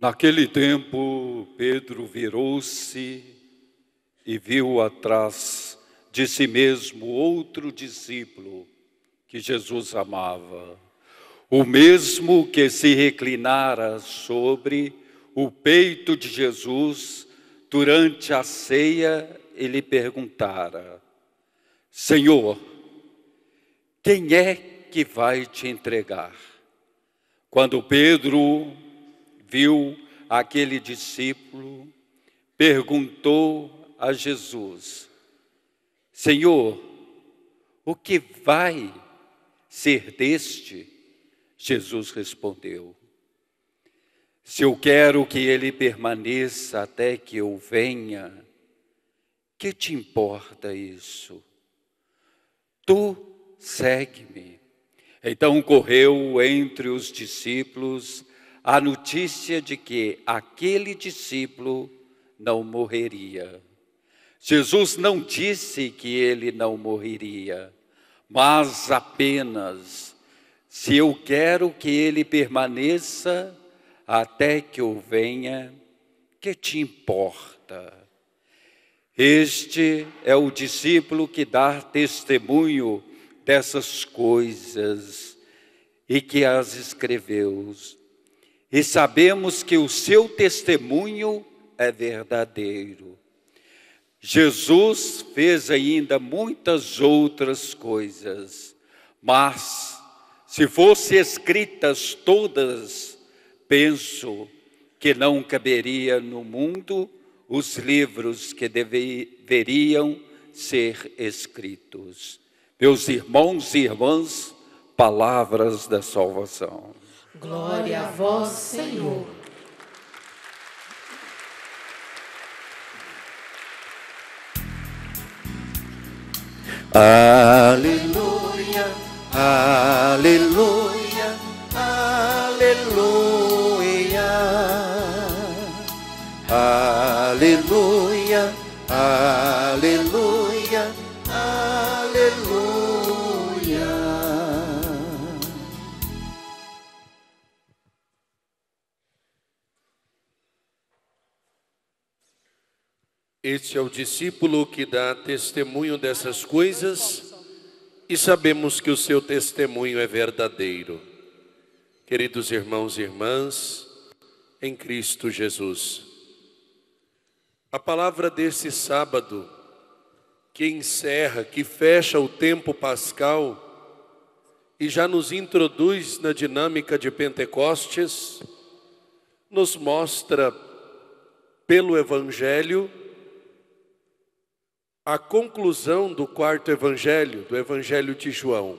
Naquele tempo, Pedro virou-se e viu atrás de si mesmo outro discípulo que Jesus amava, o mesmo que se reclinara sobre o peito de Jesus durante a ceia e lhe perguntara: Senhor, quem é que vai te entregar? Quando Pedro viu aquele discípulo, perguntou a Jesus: Senhor, o que vai ser deste? Jesus respondeu: Se eu quero que ele permaneça até que eu venha, que te importa isso? Tu segue-me. Então correu entre os discípulos a notícia de que aquele discípulo não morreria. Jesus não disse que ele não morreria, mas apenas: se eu quero que ele permaneça até que eu venha, que te importa? Este é o discípulo que dá testemunho dessas coisas e que as escreveu, e sabemos que o seu testemunho é verdadeiro. Jesus fez ainda muitas outras coisas, mas se fossem escritas todas, penso que não caberia no mundo os livros que deveriam ser escritos. Meus irmãos e irmãs, palavras da salvação. Glória a vós, Senhor. Aleluia, aleluia. discípulo que dá testemunho dessas coisas e sabemos que o seu testemunho é verdadeiro. Queridos irmãos e irmãs, em Cristo Jesus. A palavra deste sábado, que encerra, que fecha o tempo pascal e já nos introduz na dinâmica de Pentecostes, nos mostra pelo Evangelho a conclusão do quarto evangelho, do evangelho de João.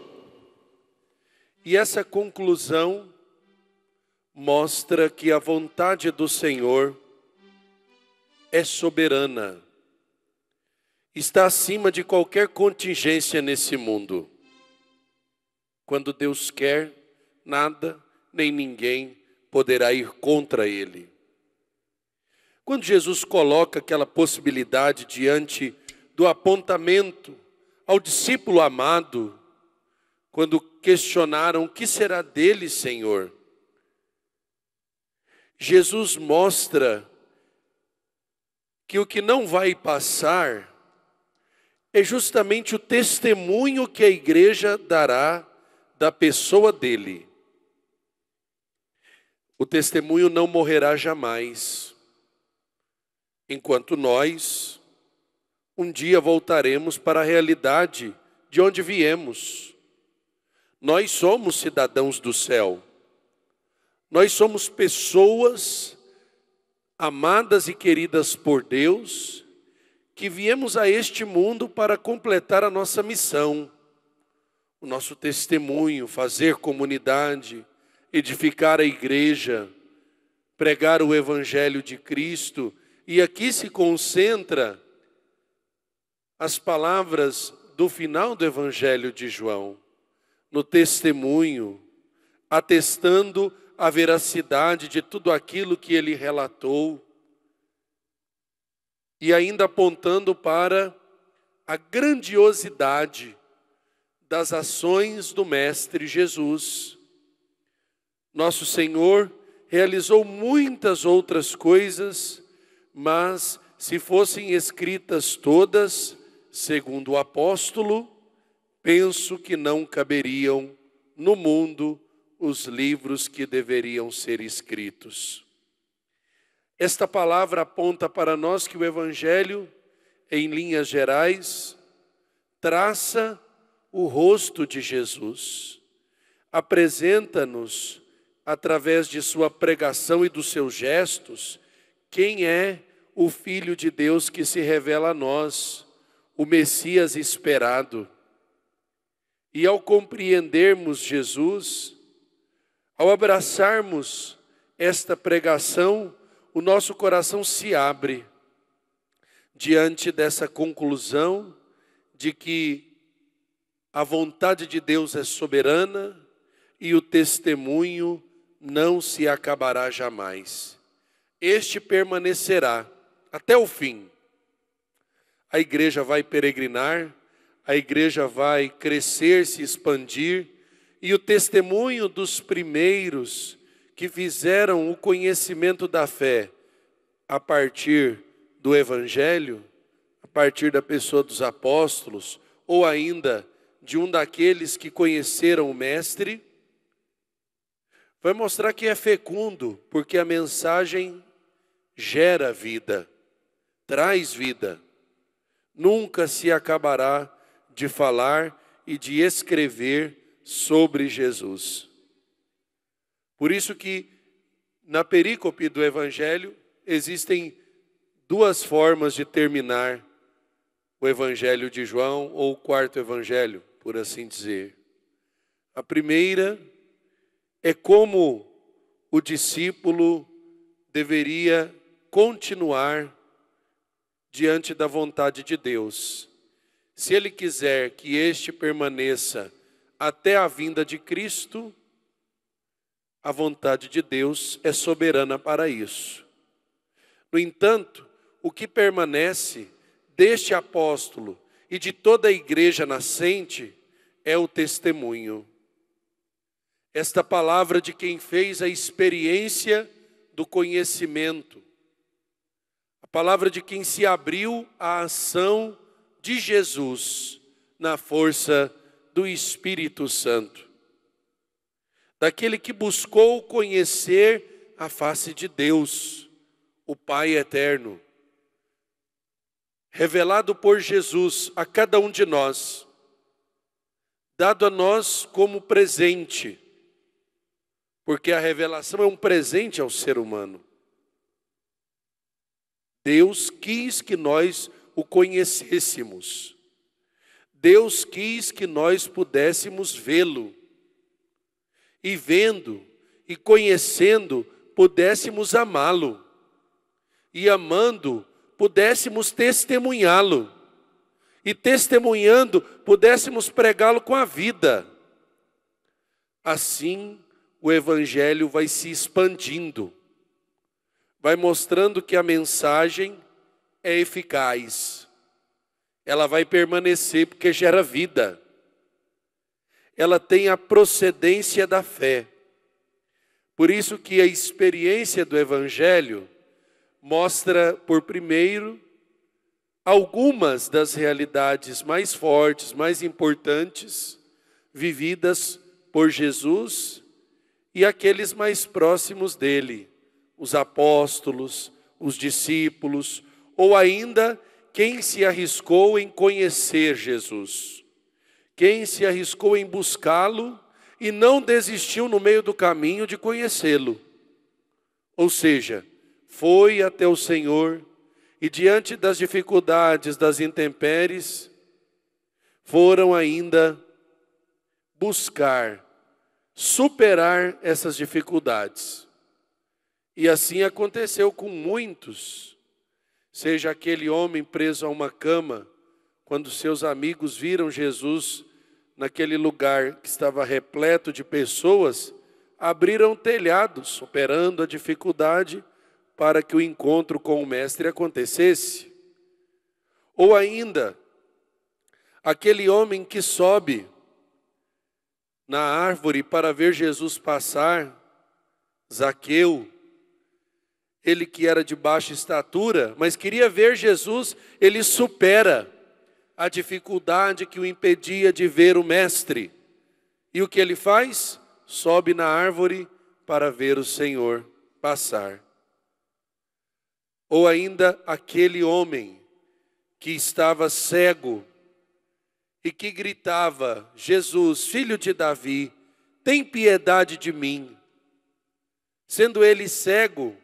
E essa conclusão mostra que a vontade do Senhor é soberana, está acima de qualquer contingência nesse mundo. Quando Deus quer, nada nem ninguém poderá ir contra Ele. Quando Jesus coloca aquela possibilidade diante do apontamento ao discípulo amado, quando questionaram: O que será dele, Senhor? Jesus mostra que o que não vai passar é justamente o testemunho que a igreja dará da pessoa dele. O testemunho não morrerá jamais, enquanto nós um dia voltaremos para a realidade de onde viemos. Nós somos cidadãos do céu. Nós somos pessoas amadas e queridas por Deus, que viemos a este mundo para completar a nossa missão, o nosso testemunho, fazer comunidade, edificar a igreja, pregar o evangelho de Cristo, e aqui se concentra as palavras do final do Evangelho de João, no testemunho, atestando a veracidade de tudo aquilo que ele relatou, e ainda apontando para a grandiosidade das ações do Mestre Jesus. Nosso Senhor realizou muitas outras coisas, mas se fossem escritas todas, segundo o apóstolo, penso que não caberiam no mundo os livros que deveriam ser escritos. Esta palavra aponta para nós que o Evangelho, em linhas gerais, traça o rosto de Jesus, apresenta-nos, através de sua pregação e dos seus gestos, quem é o Filho de Deus que se revela a nós o Messias esperado. E ao compreendermos Jesus, ao abraçarmos esta pregação, o nosso coração se abre diante dessa conclusão de que a vontade de Deus é soberana e o testemunho não se acabará jamais. Este permanecerá até o fim a igreja vai peregrinar, a igreja vai crescer, se expandir, e o testemunho dos primeiros que fizeram o conhecimento da fé a partir do Evangelho, a partir da pessoa dos apóstolos, ou ainda de um daqueles que conheceram o Mestre, vai mostrar que é fecundo, porque a mensagem gera vida, traz vida nunca se acabará de falar e de escrever sobre Jesus. Por isso que na perícope do evangelho existem duas formas de terminar o evangelho de João ou o quarto evangelho, por assim dizer. A primeira é como o discípulo deveria continuar diante da vontade de Deus. Se ele quiser que este permaneça até a vinda de Cristo, a vontade de Deus é soberana para isso. No entanto, o que permanece deste apóstolo e de toda a igreja nascente é o testemunho. Esta palavra de quem fez a experiência do conhecimento palavra de quem se abriu à ação de Jesus na força do Espírito Santo, daquele que buscou conhecer a face de Deus, o Pai eterno, revelado por Jesus a cada um de nós, dado a nós como presente, porque a revelação é um presente ao ser humano Deus quis que nós o conhecêssemos. Deus quis que nós pudéssemos vê-lo. E vendo e conhecendo, pudéssemos amá-lo. E amando, pudéssemos testemunhá-lo. E testemunhando, pudéssemos pregá-lo com a vida. Assim, o evangelho vai se expandindo vai mostrando que a mensagem é eficaz. Ela vai permanecer porque gera vida. Ela tem a procedência da fé. Por isso que a experiência do evangelho mostra por primeiro algumas das realidades mais fortes, mais importantes vividas por Jesus e aqueles mais próximos dele os apóstolos, os discípulos, ou ainda quem se arriscou em conhecer Jesus, quem se arriscou em buscá-lo e não desistiu no meio do caminho de conhecê-lo. Ou seja, foi até o Senhor e diante das dificuldades, das intempéries, foram ainda buscar superar essas dificuldades. E assim aconteceu com muitos, seja aquele homem preso a uma cama, quando seus amigos viram Jesus naquele lugar que estava repleto de pessoas, abriram telhados, superando a dificuldade para que o encontro com o Mestre acontecesse. Ou ainda, aquele homem que sobe na árvore para ver Jesus passar, Zaqueu, ele que era de baixa estatura, mas queria ver Jesus, ele supera a dificuldade que o impedia de ver o Mestre. E o que ele faz? Sobe na árvore para ver o Senhor passar. Ou ainda aquele homem que estava cego e que gritava: Jesus, filho de Davi, tem piedade de mim. Sendo ele cego,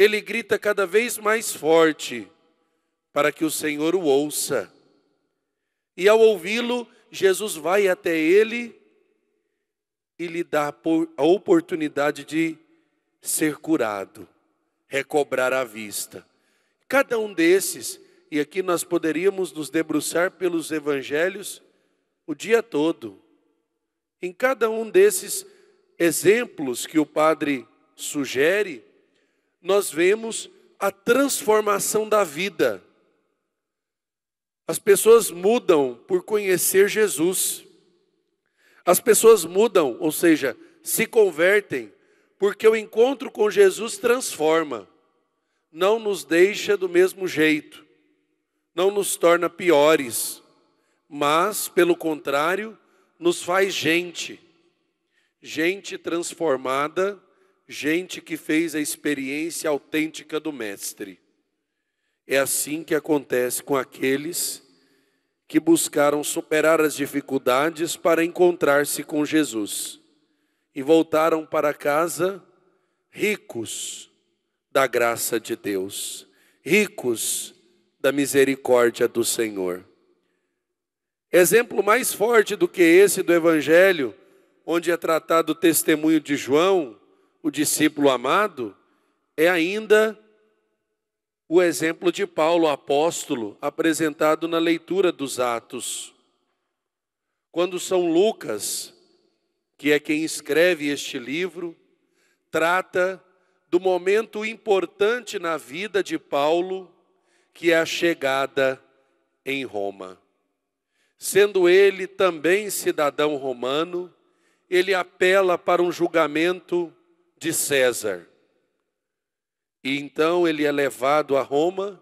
ele grita cada vez mais forte para que o Senhor o ouça. E ao ouvi-lo, Jesus vai até ele e lhe dá a oportunidade de ser curado, recobrar a vista. Cada um desses, e aqui nós poderíamos nos debruçar pelos evangelhos o dia todo. Em cada um desses exemplos que o padre sugere, nós vemos a transformação da vida. As pessoas mudam por conhecer Jesus. As pessoas mudam, ou seja, se convertem, porque o encontro com Jesus transforma, não nos deixa do mesmo jeito, não nos torna piores, mas, pelo contrário, nos faz gente, gente transformada gente que fez a experiência autêntica do Mestre. É assim que acontece com aqueles que buscaram superar as dificuldades para encontrar-se com Jesus e voltaram para casa ricos da graça de Deus, ricos da misericórdia do Senhor. Exemplo mais forte do que esse do Evangelho, onde é tratado o testemunho de João, o discípulo amado, é ainda o exemplo de Paulo, apóstolo, apresentado na leitura dos Atos. Quando São Lucas, que é quem escreve este livro, trata do momento importante na vida de Paulo, que é a chegada em Roma. Sendo ele também cidadão romano, ele apela para um julgamento de César. E então ele é levado a Roma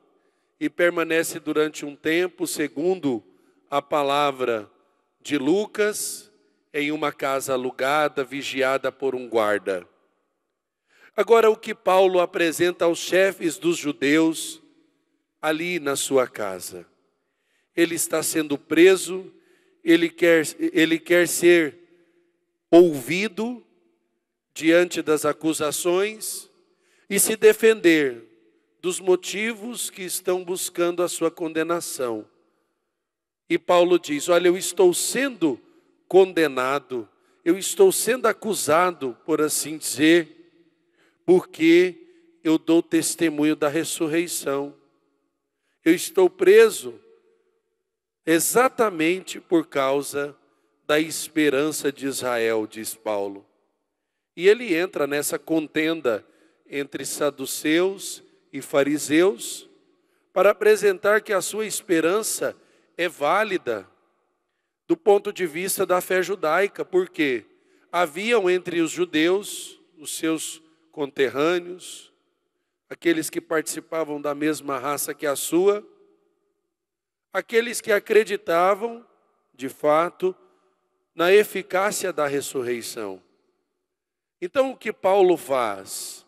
e permanece durante um tempo, segundo a palavra de Lucas, em uma casa alugada, vigiada por um guarda. Agora, o que Paulo apresenta aos chefes dos judeus ali na sua casa? Ele está sendo preso, ele quer, ele quer ser ouvido diante das acusações e se defender dos motivos que estão buscando a sua condenação. E Paulo diz: Olha, eu estou sendo condenado, eu estou sendo acusado, por assim dizer, porque eu dou testemunho da ressurreição. Eu estou preso exatamente por causa da esperança de Israel, diz Paulo. E ele entra nessa contenda entre saduceus e fariseus para apresentar que a sua esperança é válida do ponto de vista da fé judaica, porque haviam entre os judeus, os seus conterrâneos, aqueles que participavam da mesma raça que a sua, aqueles que acreditavam, de fato, na eficácia da ressurreição. Então, o que Paulo faz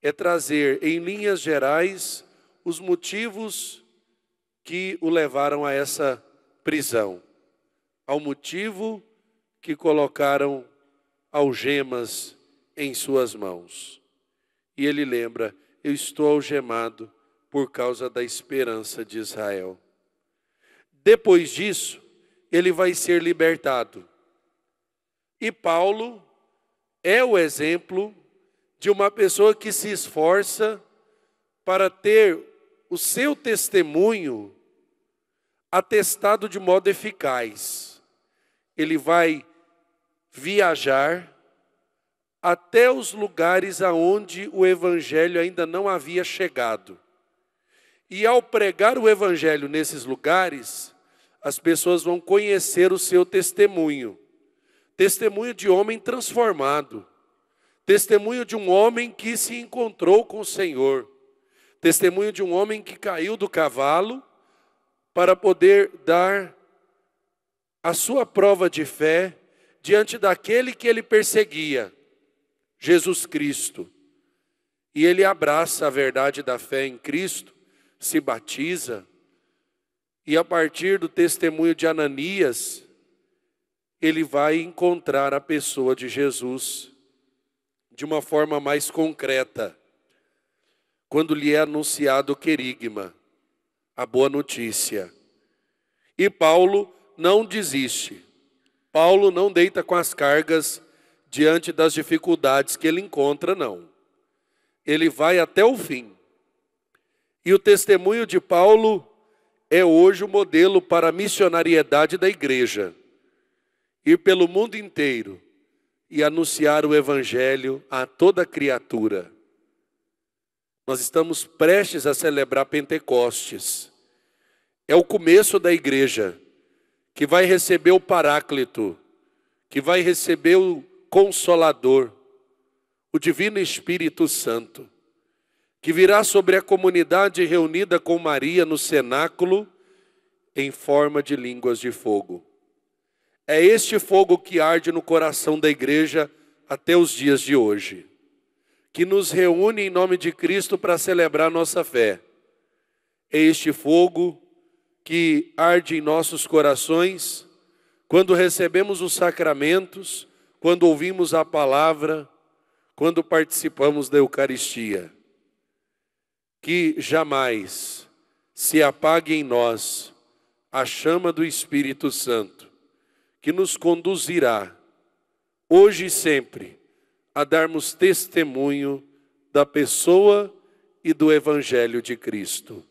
é trazer, em linhas gerais, os motivos que o levaram a essa prisão, ao motivo que colocaram algemas em suas mãos. E ele lembra: Eu estou algemado por causa da esperança de Israel. Depois disso, ele vai ser libertado. E Paulo é o exemplo de uma pessoa que se esforça para ter o seu testemunho atestado de modo eficaz. Ele vai viajar até os lugares aonde o evangelho ainda não havia chegado. E ao pregar o evangelho nesses lugares, as pessoas vão conhecer o seu testemunho. Testemunho de homem transformado. Testemunho de um homem que se encontrou com o Senhor. Testemunho de um homem que caiu do cavalo para poder dar a sua prova de fé diante daquele que ele perseguia, Jesus Cristo. E ele abraça a verdade da fé em Cristo, se batiza, e a partir do testemunho de Ananias, ele vai encontrar a pessoa de Jesus de uma forma mais concreta. Quando lhe é anunciado o querigma, a boa notícia. E Paulo não desiste. Paulo não deita com as cargas diante das dificuldades que ele encontra, não. Ele vai até o fim. E o testemunho de Paulo é hoje o modelo para a missionariedade da igreja ir pelo mundo inteiro e anunciar o Evangelho a toda criatura. Nós estamos prestes a celebrar Pentecostes. É o começo da igreja que vai receber o Paráclito, que vai receber o Consolador, o Divino Espírito Santo, que virá sobre a comunidade reunida com Maria no cenáculo em forma de línguas de fogo. É este fogo que arde no coração da igreja até os dias de hoje, que nos reúne em nome de Cristo para celebrar nossa fé. É este fogo que arde em nossos corações quando recebemos os sacramentos, quando ouvimos a palavra, quando participamos da Eucaristia. Que jamais se apague em nós a chama do Espírito Santo que nos conduzirá, hoje e sempre, a darmos testemunho da pessoa e do Evangelho de Cristo.